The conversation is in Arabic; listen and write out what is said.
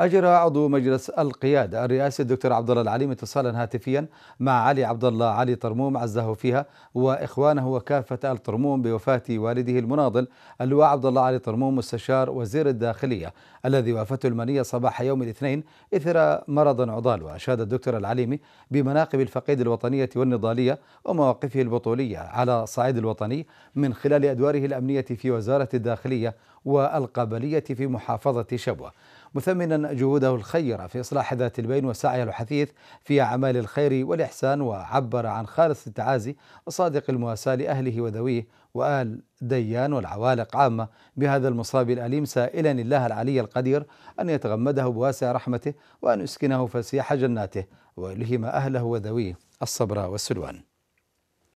أجرى عضو مجلس القيادة الرئاسي الدكتور عبد الله العليم اتصالا هاتفيا مع علي عبد الله علي طرموم عزه فيها وإخوانه وكافة الطرموم بوفاة والده المناضل اللواء عبد الله علي طرموم مستشار وزير الداخلية الذي وافته المنية صباح يوم الاثنين إثر مرض عضال وأشاد الدكتور العليمي بمناقب الفقيد الوطنية والنضالية ومواقفه البطولية على الصعيد الوطني من خلال أدواره الأمنية في وزارة الداخلية والقبلية في محافظة شبوة مثمنا جهوده الخيرة في إصلاح ذات البين وسعيه الحثيث في أعمال الخير والإحسان وعبر عن خالص التعازي وصادق المواساة لأهله وذويه وآل ديان والعوالق عامة بهذا المصاب الأليم سائلا الله العلي القدير أن يتغمده بواسع رحمته وأن يسكنه فسيح جناته ويلهم أهله وذويه الصبر والسلوان